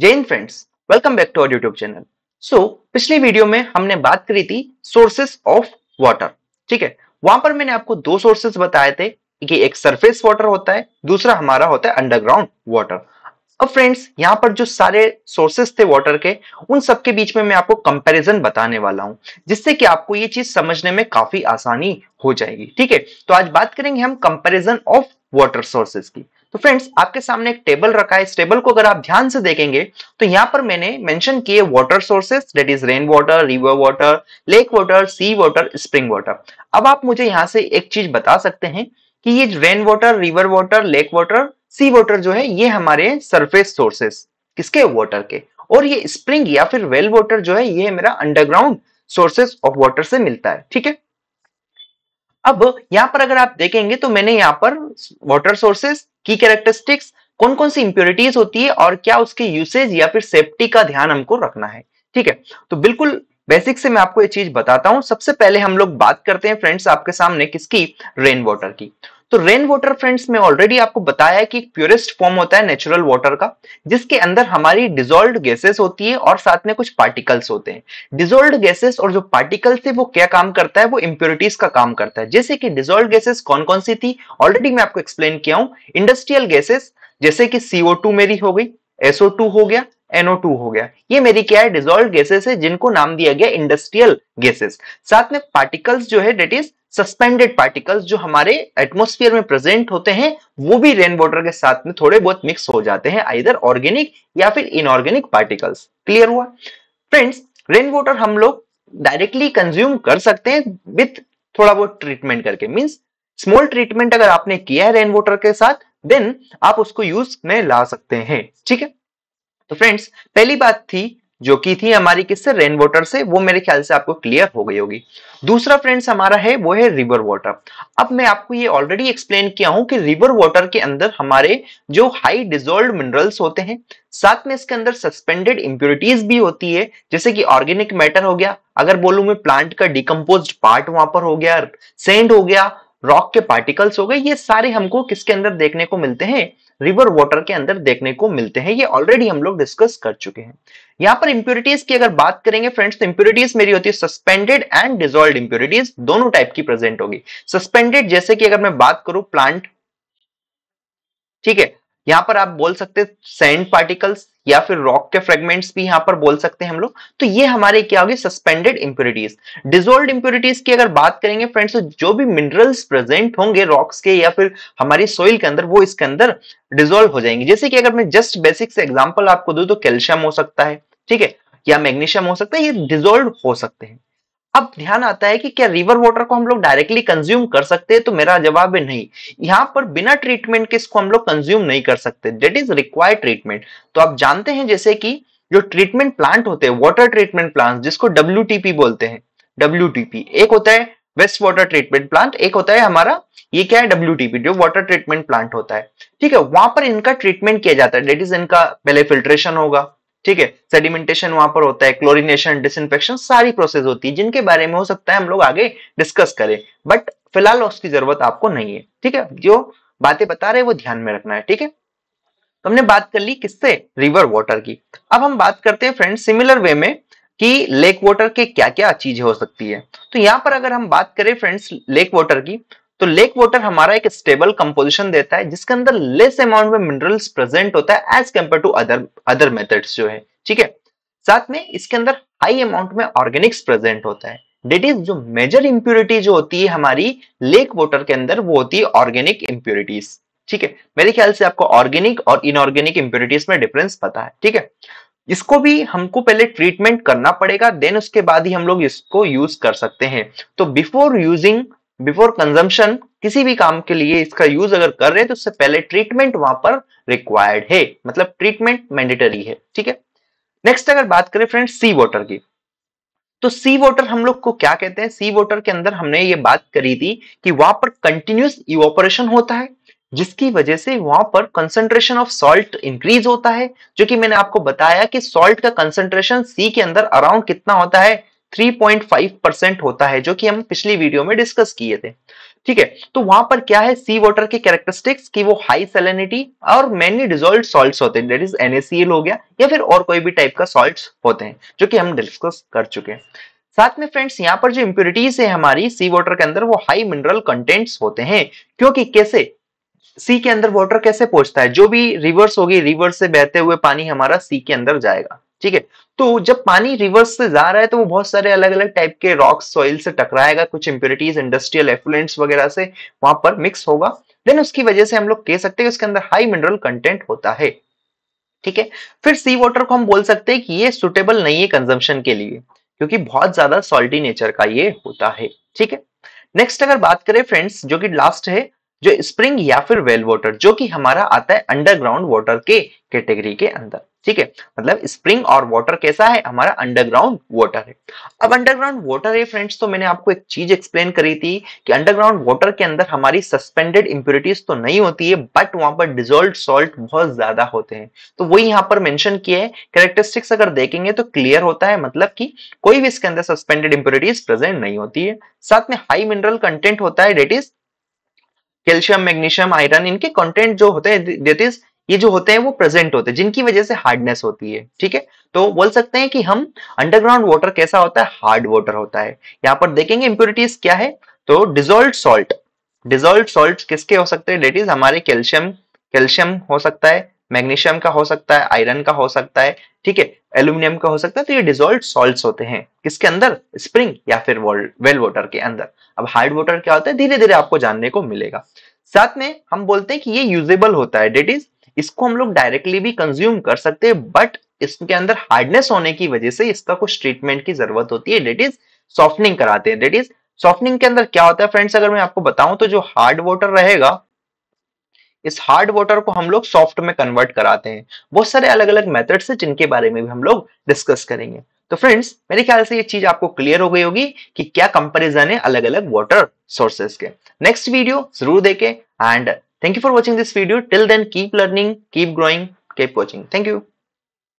Jain friends welcome back to our YouTube channel so पिछली video में हमने बात करी थी सोर्सेस ऑफ वाटर ठीक है वहां पर मैंने आपको दो सोर्सेस बताए थे कि एक सरफेस वाटर होता है दूसरा हमारा होता है अंडरग्राउंड वाटर अब फ्रेंड्स यहाँ पर जो सारे सोर्सेस थे वाटर के उन सबके बीच में मैं आपको कंपैरिजन बताने वाला हूं जिससे कि आपको ये चीज समझने में काफी आसानी हो जाएगी ठीक है तो आज बात करेंगे हम कंपैरिजन ऑफ वाटर सोर्सेस की तो फ्रेंड्स आपके सामने एक टेबल रखा है इस टेबल को अगर आप ध्यान से देखेंगे तो यहाँ पर मैंने मेंशन किए water sources that is rain water river water lake water sea water spring water अब आप मुझे यहाँ से एक चीज बता सकते हैं कि ये rain water river water lake water sea water जो है ये हमारे सरफेस सोर्सेस किसके वाटर के और ये स्प्रिंग या फिर वेल वाटर जो है ये मेरा अंडरग्राउंड सोर्सेस ऑफ वाटर से मिलता है ठीक है अब यहां पर अगर आप देखेंगे तो मैंने यहाँ पर वाटर सोर्सेस की कैरेक्टरिस्टिक्स कौन कौन सी इंप्योरिटीज होती है और क्या उसके यूसेज या फिर सेफ्टी का ध्यान हमको रखना है ठीक है तो बिल्कुल बेसिक से मैं आपको ये चीज बताता हूं सबसे पहले हम लोग बात करते हैं फ्रेंड्स आपके सामने किसकी रेन वाटर की तो रेन वाटर फ्रेंड्स में ऑलरेडी आपको बताया है कि प्योरेस्ट फॉर्म होता है नेचुरल वाटर का जिसके अंदर हमारी डिजोल्व गैसेस होती है और साथ में कुछ पार्टिकल्स होते हैं डिजोल्व गैसेस और जो पार्टिकल्स है वो क्या काम करता है वो इंप्योरिटीज का काम करता है जैसे कि डिजोल्व गैसेस कौन कौन सी थी ऑलरेडी मैं आपको एक्सप्लेन किया हूं इंडस्ट्रियल गैसेस जैसे कि सीओ मेरी हो गई एसओ हो गया NO2 हो गया ये मेरी क्या है डिजोल्व गैसेस है जिनको नाम दिया गया इंडस्ट्रियल गैसेस साथ में पार्टिकल्स जो है डेट इज सस्पेंडेड पार्टिकल्स जो हमारे एटमोस्फियर में प्रेजेंट होते हैं वो भी रेन वॉटर के साथ में थोड़े बहुत मिक्स हो जाते हैं आइदर ऑर्गेनिक या फिर इनऑर्गेनिक पार्टिकल्स क्लियर हुआ फ्रेंड्स रेन वॉटर हम लोग डायरेक्टली कंज्यूम कर सकते हैं विथ थोड़ा बहुत ट्रीटमेंट करके मीन्स स्मॉल ट्रीटमेंट अगर आपने किया है रेन वॉटर के साथ देन आप उसको यूज में ला सकते हैं ठीक है तो फ्रेंड्स पहली बात थी जो की थी हमारी किससे रेन वाटर से वो मेरे ख्याल से आपको क्लियर हो गई होगी दूसरा फ्रेंड्स हमारा है वो है रिवर वाटर अब मैं आपको ये ऑलरेडी एक्सप्लेन किया हूं कि रिवर वाटर के अंदर हमारे जो हाई डिजोल्व मिनरल्स होते हैं साथ में इसके अंदर सस्पेंडेड इंप्योरिटीज भी होती है जैसे कि ऑर्गेनिक मैटर हो गया अगर बोलू मैं प्लांट का डिकम्पोज पार्ट वहां पर हो गया सेंड हो गया रॉक के पार्टिकल्स हो गए ये सारे हमको किसके अंदर देखने को मिलते हैं रिवर वाटर के अंदर देखने को मिलते हैं ये ऑलरेडी हम लोग डिस्कस कर चुके हैं यहाँ पर इंप्योरिटीज की अगर बात करेंगे फ्रेंड्स तो इंप्योरिटीज मेरी होती है सस्पेंडेड एंड डिजोल्व इंप्योरिटीज दोनों टाइप की प्रेजेंट होगी सस्पेंडेड जैसे कि अगर मैं बात करूं प्लांट ठीक है यहाँ पर आप बोल सकते सैंड पार्टिकल्स या फिर रॉक के फ्रेगमेंट्स भी यहाँ पर बोल सकते हैं हम लोग तो ये हमारे क्या होगी सस्पेंडेड इंप्योरिटीज डिजोल्ड इंप्योरिटीज की अगर बात करेंगे फ्रेंड्स तो जो भी मिनरल्स प्रेजेंट होंगे रॉक्स के या फिर हमारी सोइल के अंदर वो इसके अंदर डिजोल्व हो जाएंगे जैसे कि अगर मैं जस्ट बेसिक से एग्जाम्पल आपको दू तो कैल्शियम हो सकता है ठीक है या मैग्नीशियम हो सकता है ये डिजोल्व हो सकते हैं अब ध्यान आता है कि क्या रिवर वाटर को हम लोग डायरेक्टली कंज्यूम कर सकते हैं तो मेरा जवाब है नहीं यहाँ पर बिना ट्रीटमेंट के इसको हम लोग कंज्यूम नहीं कर सकते डेट इज रिक्वायर्ड ट्रीटमेंट तो आप जानते हैं जैसे कि जो ट्रीटमेंट प्लांट होते हैं वाटर ट्रीटमेंट प्लांट जिसको डब्ल्यू बोलते हैं डब्ल्यू एक होता है वेस्ट वाटर ट्रीटमेंट प्लांट एक होता है हमारा ये क्या है डब्ल्यू जो वाटर ट्रीटमेंट प्लांट होता है ठीक है वहां पर इनका ट्रीटमेंट किया जाता है डेट इज इनका पहले फिल्ट्रेशन होगा ठीक है सेडिमेंटेशन वहां पर होता है क्लोरिनेशन डिसइनफेक्शन सारी प्रोसेस होती है जिनके बारे में हो सकता है हम लोग आगे डिस्कस करें बट फिलहाल उसकी जरूरत आपको नहीं है ठीक है जो बातें बता रहे वो ध्यान में रखना है ठीक है तो हमने बात कर ली किससे रिवर वाटर की अब हम बात करते हैं फ्रेंड सिमिलर वे में कि लेक वाटर के क्या क्या चीजें हो सकती है तो यहाँ पर अगर हम बात करें फ्रेंड्स लेक वाटर की तो लेक वाटर हमारा एक स्टेबल कंपोजिशन देता है जिसके अंदर लेस अमाउंट में मिनरल्स प्रेजेंट होता है as compared to other other methods जो है ठीक है साथ में इसके अंदर हाई अमाउंट में ऑर्गेनिक्स प्रेजेंट होता है डेट इज जो मेजर इंप्योरिटी जो होती है हमारी लेक वाटर के अंदर वो होती है ऑर्गेनिक इंप्योरिटीज ठीक है मेरे ख्याल से आपको ऑर्गेनिक और इनऑर्गेनिक इंप्योरिटीज में डिफरेंस पता है ठीक है इसको भी हमको पहले ट्रीटमेंट करना पड़ेगा देन उसके बाद ही हम लोग इसको यूज कर सकते हैं तो बिफोर यूजिंग बिफोर कंजम्पशन किसी भी काम के लिए इसका यूज अगर कर रहे हैं तो उससे पहले ट्रीटमेंट वहां पर रिक्वायर्ड है मतलब ट्रीटमेंट मैंडेटरी है ठीक है नेक्स्ट अगर बात करें फ्रेंड सी वॉटर की तो सी वॉटर हम लोग को क्या कहते हैं सी वॉटर के अंदर हमने ये बात करी थी कि वहां पर कंटिन्यूस इवोपरेशन होता है जिसकी वजह से वहां पर कंसंट्रेशन ऑफ सॉल्ट इंक्रीज होता है जो कि मैंने आपको बताया कि सॉल्ट का कंसंट्रेशन सी के अंदर अराउंड कितना होता है 3.5 परसेंट होता है जो कि हम पिछली वीडियो में डिस्कस किए थे ठीक है तो वहां पर क्या है सी वाटर के कैरेक्टरिस्टिक्स कि वो हाई सेलेनिटी और मेनी डिजोल्व सॉल्ट होते हैं डेट इज एनएसीएल हो गया या फिर और कोई भी टाइप का सॉल्ट होते हैं जो कि हम डिस्कस कर चुके हैं साथ में फ्रेंड्स यहाँ पर जो इम्प्योरिटीज है हमारी सी वाटर के अंदर वो हाई मिनरल कंटेंट्स होते हैं क्योंकि कैसे सी के अंदर वाटर कैसे पहुंचता है जो भी रिवर्स होगी रिवर्स से बहते हुए पानी हमारा सी के अंदर जाएगा ठीक है तो जब पानी रिवर्स से जा रहा है तो वो बहुत सारे अलग अलग टाइप के रॉक्स सॉइल से टकराएगा कुछ इंप्योरिटीज इंडस्ट्रियल एफ्लुएंट्स वगैरह से वहां पर मिक्स होगा देन उसकी वजह से हम लोग कह सकते हैं उसके अंदर हाई मिनरल कंटेंट होता है ठीक है फिर सी वाटर को हम बोल सकते हैं कि ये सुटेबल नहीं है कंजम्पशन के लिए क्योंकि बहुत ज्यादा सॉल्टी नेचर का ये होता है ठीक है नेक्स्ट अगर बात करें फ्रेंड्स जो कि लास्ट है जो स्प्रिंग या फिर वेल वाटर जो कि हमारा आता है अंडरग्राउंड वाटर के कैटेगरी के अंदर ठीक है मतलब स्प्रिंग और वाटर कैसा है हमारा अंडरग्राउंड वाटर है अब अंडरग्राउंड वाटर है फ्रेंड्स तो मैंने आपको एक चीज एक्सप्लेन करी थी कि अंडरग्राउंड वाटर के अंदर हमारी सस्पेंडेड इंप्योरिटीज तो नहीं होती है बट वहां पर डिजोल्व सॉल्ट बहुत ज्यादा होते हैं तो वही यहाँ पर मेंशन किया है कैरेक्टरिस्टिक्स अगर देखेंगे तो क्लियर होता है मतलब की कोई भी इसके अंदर सस्पेंडेड इंप्योरिटीज प्रेजेंट नहीं होती है साथ में हाई मिनरल कंटेंट होता है that is calcium magnesium iron इनके कंटेंट जो होते हैं दैट इज ये जो होते हैं वो प्रेजेंट होते हैं जिनकी वजह से हार्डनेस होती है ठीक है तो बोल सकते हैं कि हम अंडरग्राउंड वाटर कैसा होता है हार्ड वाटर होता है यहाँ पर देखेंगे इंप्योरिटीज क्या है तो डिजोल्ड सॉल्ट डिजोल्व सॉल्ट किसके हो सकते हैं डेट इज हमारे कैल्शियम कैल्शियम हो सकता है मैग्नीशियम का हो सकता है आयरन का हो सकता है ठीक है एल्यूमिनियम का हो सकता है तो ये डिजोल्व सॉल्ट होते हैं किसके अंदर स्प्रिंग या फिर वेल वाटर के अंदर अब हार्ड वाटर क्या होता है धीरे धीरे आपको जानने को मिलेगा साथ में हम बोलते हैं कि ये यूजेबल होता है डेट इज इसको हम लोग डायरेक्टली भी कंज्यूम कर सकते हैं बट इसके अंदर हार्डनेस होने की वजह से इसका कुछ ट्रीटमेंट की जरूरत होती है डेट इज सॉफ्टनिंग कराते हैं डेट इज सॉफ्टनिंग के अंदर क्या होता है फ्रेंड्स अगर मैं आपको बताऊं तो जो हार्ड वाटर रहेगा इस हार्ड वाटर को हम लोग सॉफ्ट में कन्वर्ट कराते हैं बहुत सारे अलग अलग मेथड्स है जिनके बारे में भी हम लोग डिस्कस करेंगे तो फ्रेंड्स मेरे ख्याल से ये चीज आपको क्लियर हो गई होगी कि क्या कंपेरिजन है अलग अलग वाटर सोर्सेस के नेक्स्ट वीडियो जरूर देखें and thank you for watching this video till then keep learning keep growing keep watching thank you